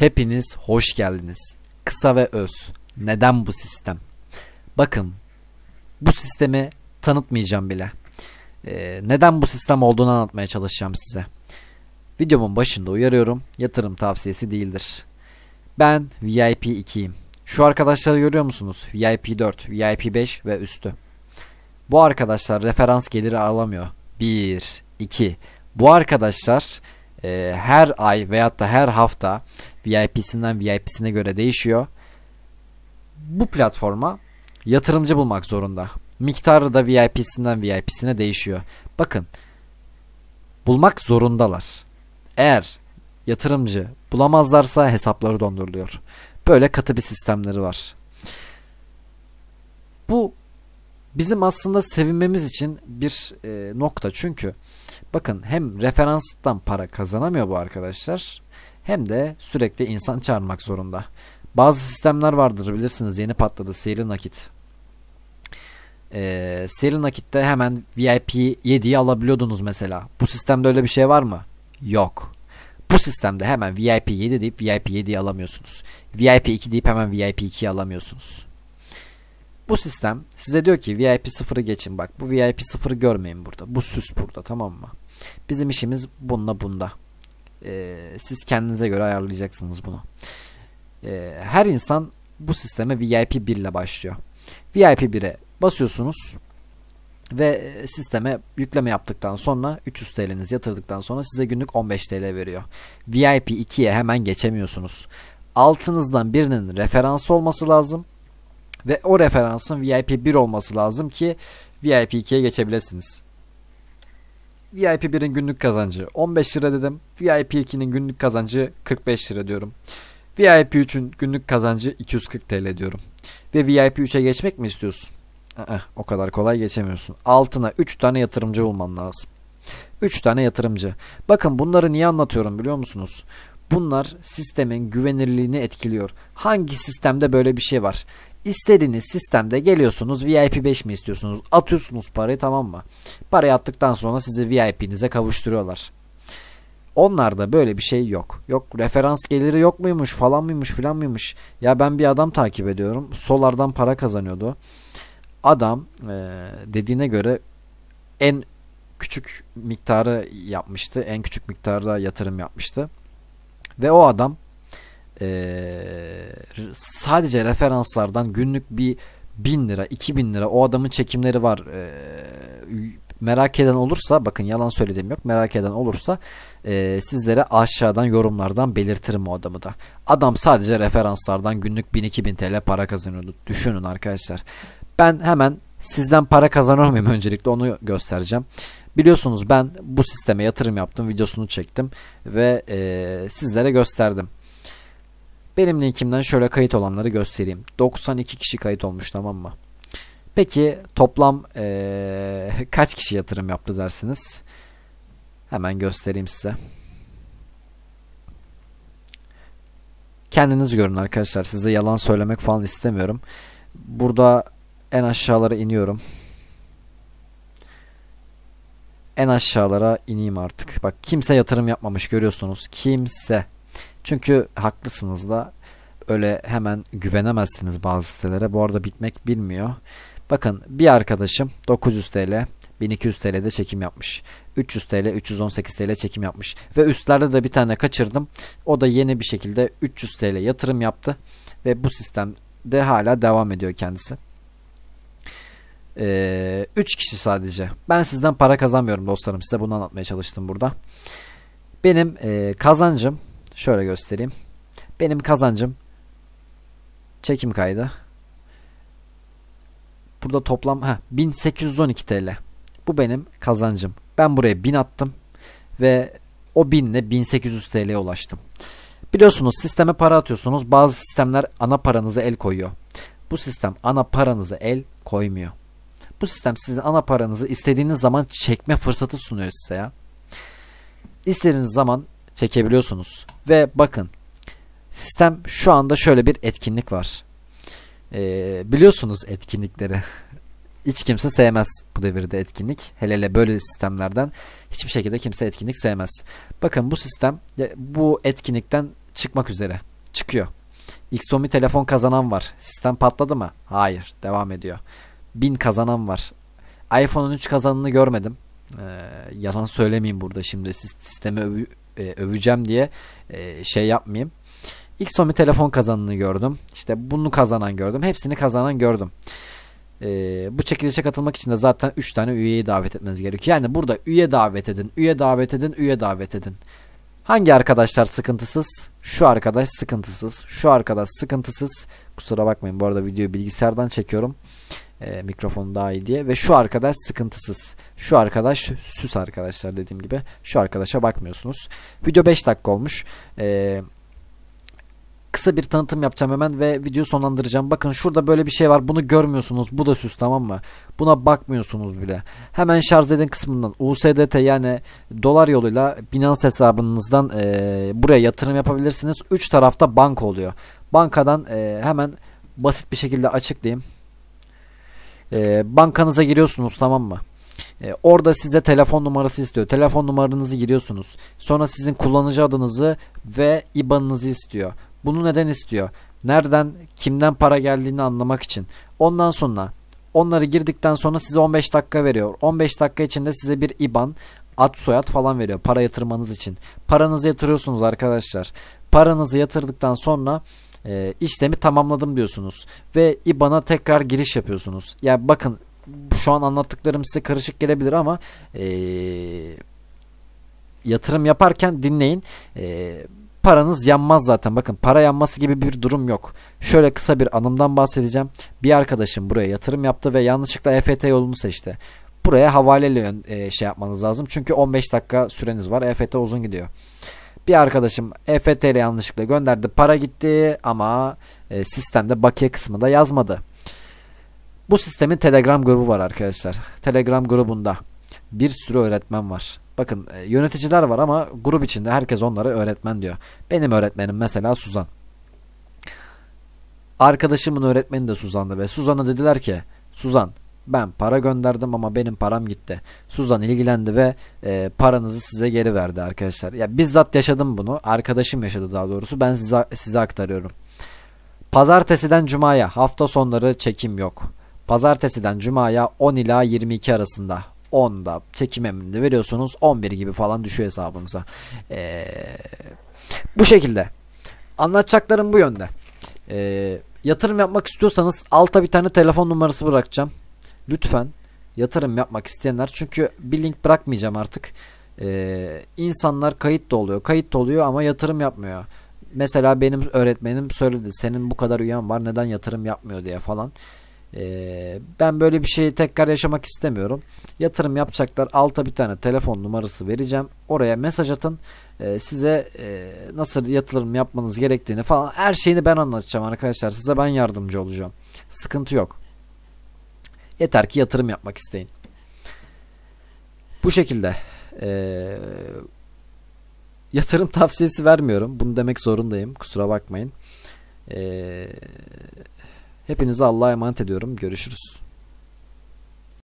Hepiniz hoş geldiniz. Kısa ve öz. Neden bu sistem? Bakın bu sistemi tanıtmayacağım bile. Ee, neden bu sistem olduğunu anlatmaya çalışacağım size. Videomun başında uyarıyorum. Yatırım tavsiyesi değildir. Ben VIP 2'yim. Şu arkadaşları görüyor musunuz? VIP 4, VIP 5 ve üstü. Bu arkadaşlar referans geliri alamıyor. 1, 2. Bu arkadaşlar e, her ay veyahut da her hafta VIP'sinden VIP'sine göre değişiyor. Bu platforma yatırımcı bulmak zorunda. Miktarı da VIP'sinden VIP'sine değişiyor. Bakın bulmak zorundalar. Eğer yatırımcı bulamazlarsa hesapları donduruluyor. Böyle katı bir sistemleri var. Bu bizim aslında sevinmemiz için bir e, nokta çünkü Bakın hem referanstan para kazanamıyor bu arkadaşlar hem de sürekli insan çağırmak zorunda. Bazı sistemler vardır bilirsiniz yeni patladı seri nakit. Ee, seri nakitte hemen VIP 7'yi alabiliyordunuz mesela. Bu sistemde öyle bir şey var mı? Yok. Bu sistemde hemen VIP 7 deyip VIP 7'yi alamıyorsunuz. VIP 2 deyip hemen VIP 2'yi alamıyorsunuz. Bu sistem size diyor ki VIP 0'ı geçin bak bu VIP 0'ı görmeyin burada. Bu süs burada tamam mı? Bizim işimiz bununla bunda. E, siz kendinize göre ayarlayacaksınız bunu. E, her insan bu sisteme VIP 1 ile başlıyor. VIP 1'e basıyorsunuz ve e, sisteme yükleme yaptıktan sonra 300 TL'niz yatırdıktan sonra size günlük 15 TL veriyor. VIP 2'ye hemen geçemiyorsunuz. Altınızdan birinin referansı olması lazım ve o referansın VIP 1 olması lazım ki VIP 2'ye geçebilirsiniz. VIP 1'in günlük kazancı 15 lira dedim. VIP 2'nin günlük kazancı 45 lira diyorum. VIP 3'ün günlük kazancı 240 TL diyorum. Ve VIP 3'e geçmek mi istiyorsun? Aa, o kadar kolay geçemiyorsun. Altına 3 tane yatırımcı bulman lazım. 3 tane yatırımcı. Bakın bunları niye anlatıyorum biliyor musunuz? Bunlar sistemin güvenirliğini etkiliyor. Hangi sistemde böyle bir şey var? İstediğiniz sistemde geliyorsunuz VIP 5 mi istiyorsunuz? Atıyorsunuz parayı tamam mı? Parayı attıktan sonra sizi VIP'nize kavuşturuyorlar. Onlarda böyle bir şey yok. Yok referans geliri yok muymuş falan mıymış filan mıymış. Ya ben bir adam takip ediyorum. Solardan para kazanıyordu. Adam e, dediğine göre en küçük miktarı yapmıştı. En küçük miktarda yatırım yapmıştı. Ve o adam e, sadece referanslardan günlük bir bin lira, iki bin lira o adamın çekimleri var. E, merak eden olursa bakın yalan söylediğim yok merak eden olursa e, sizlere aşağıdan yorumlardan belirtirim o adamı da. Adam sadece referanslardan günlük 1000-2000 TL para kazanıyordu. Düşünün arkadaşlar. Ben hemen sizden para kazanır mıyım öncelikle onu göstereceğim. Biliyorsunuz ben bu sisteme yatırım yaptım videosunu çektim ve e, sizlere gösterdim. Benim linkimden şöyle kayıt olanları göstereyim. 92 kişi kayıt olmuş tamam mı? Peki toplam ee, kaç kişi yatırım yaptı dersiniz? Hemen göstereyim size. Kendiniz görün arkadaşlar. Size yalan söylemek falan istemiyorum. Burada en aşağılara iniyorum. En aşağılara ineyim artık. Bak kimse yatırım yapmamış görüyorsunuz. Kimse. Çünkü haklısınız da öyle hemen güvenemezsiniz bazı sitelere. Bu arada bitmek bilmiyor. Bakın bir arkadaşım 900 TL 1200 TL'de çekim yapmış. 300 TL 318 TL çekim yapmış. Ve üstlerde de bir tane kaçırdım. O da yeni bir şekilde 300 TL yatırım yaptı. Ve bu sistemde hala devam ediyor kendisi. 3 ee, kişi sadece. Ben sizden para kazanmıyorum dostlarım. Size bunu anlatmaya çalıştım burada. Benim e, kazancım Şöyle göstereyim. Benim kazancım çekim kaydı. Burada toplam ha 1812 TL. Bu benim kazancım. Ben buraya 1000 attım ve o 1000 ile 1800 TL'ye ulaştım. Biliyorsunuz sisteme para atıyorsunuz. Bazı sistemler ana paranıza el koyuyor. Bu sistem ana paranıza el koymuyor. Bu sistem sizin ana paranızı istediğiniz zaman çekme fırsatı sunuyor size ya. İstediğiniz zaman çekebiliyorsunuz. Ve bakın sistem şu anda şöyle bir etkinlik var. Ee, biliyorsunuz etkinlikleri. Hiç kimse sevmez bu devirde etkinlik. Hele hele böyle sistemlerden hiçbir şekilde kimse etkinlik sevmez. Bakın bu sistem e, bu etkinlikten çıkmak üzere. Çıkıyor. Xiaomi telefon kazanan var. Sistem patladı mı? Hayır. Devam ediyor. bin kazanan var. iPhone 13 kazanını görmedim. Ee, yalan söylemeyeyim burada şimdi sistemi e, öveceğim diye e, şey yapmayayım. İlk Xiaomi telefon kazanını gördüm. İşte bunu kazanan gördüm. Hepsini kazanan gördüm. Ee, bu çekilişe katılmak için de zaten 3 tane üyeyi davet etmeniz gerekiyor. Yani burada üye davet edin, üye davet edin, üye davet edin. Hangi arkadaşlar sıkıntısız? Şu arkadaş sıkıntısız. Şu arkadaş sıkıntısız. Kusura bakmayın bu arada videoyu bilgisayardan çekiyorum. E, ee, mikrofon daha iyi diye. Ve şu arkadaş sıkıntısız. Şu arkadaş süs arkadaşlar dediğim gibi. Şu arkadaşa bakmıyorsunuz. Video 5 dakika olmuş. Eee kısa bir tanıtım yapacağım hemen ve videoyu sonlandıracağım. Bakın şurada böyle bir şey var. Bunu görmüyorsunuz. Bu da süs tamam mı? Buna bakmıyorsunuz bile. Hemen şarj edin kısmından USDT yani dolar yoluyla Binance hesabınızdan e, buraya yatırım yapabilirsiniz. Üç tarafta banka oluyor. Bankadan e, hemen basit bir şekilde açıklayayım. E, bankanıza giriyorsunuz tamam mı? orada size telefon numarası istiyor. Telefon numaranızı giriyorsunuz. Sonra sizin kullanıcı adınızı ve IBAN'ınızı istiyor. Bunu neden istiyor? Nereden, kimden para geldiğini anlamak için. Ondan sonra onları girdikten sonra size 15 dakika veriyor. 15 dakika içinde size bir IBAN, ad soyad falan veriyor para yatırmanız için. Paranızı yatırıyorsunuz arkadaşlar. Paranızı yatırdıktan sonra e, işlemi tamamladım diyorsunuz ve IBAN'a tekrar giriş yapıyorsunuz. Ya yani bakın şu an anlattıklarım size karışık gelebilir ama e, yatırım yaparken dinleyin. E, paranız yanmaz zaten. Bakın para yanması gibi bir durum yok. Şöyle kısa bir anımdan bahsedeceğim. Bir arkadaşım buraya yatırım yaptı ve yanlışlıkla EFT yolunu seçti. Buraya havaleyle e, şey yapmanız lazım. Çünkü 15 dakika süreniz var. EFT uzun gidiyor. Bir arkadaşım EFT ile yanlışlıkla gönderdi. Para gitti ama e, sistemde bakiye kısmında yazmadı. Bu sistemin Telegram grubu var arkadaşlar. Telegram grubunda bir sürü öğretmen var Bakın e, yöneticiler var ama grup içinde herkes onlara öğretmen diyor. Benim öğretmenim mesela Suzan. Arkadaşımın öğretmeni de Suzan'dı ve Suzan'a dediler ki Suzan ben para gönderdim ama benim param gitti. Suzan ilgilendi ve e, paranızı size geri verdi arkadaşlar. Ya bizzat yaşadım bunu. Arkadaşım yaşadı daha doğrusu. Ben size size aktarıyorum. Pazartesiden cumaya hafta sonları çekim yok. Pazartesiden cumaya 10 ila 22 arasında 10'da çekim emrinde veriyorsunuz 11 gibi falan düşüyor hesabınıza. Ee, bu şekilde. Anlatacaklarım bu yönde. Ee, yatırım yapmak istiyorsanız alta bir tane telefon numarası bırakacağım. Lütfen yatırım yapmak isteyenler çünkü bir link bırakmayacağım artık. Ee, insanlar kayıt da oluyor. Kayıt da oluyor ama yatırım yapmıyor. Mesela benim öğretmenim söyledi senin bu kadar üyen var neden yatırım yapmıyor diye falan. Ee, ben böyle bir şeyi tekrar yaşamak istemiyorum. Yatırım yapacaklar. Alta bir tane telefon numarası vereceğim. Oraya mesaj atın. Ee, size e, nasıl yatırım yapmanız gerektiğini falan her şeyini ben anlatacağım arkadaşlar. Size ben yardımcı olacağım. Sıkıntı yok. Yeter ki yatırım yapmak isteyin. Bu şekilde ee, yatırım tavsiyesi vermiyorum. Bunu demek zorundayım. Kusura bakmayın. Ee, Hepinize Allah'a emanet ediyorum. Görüşürüz.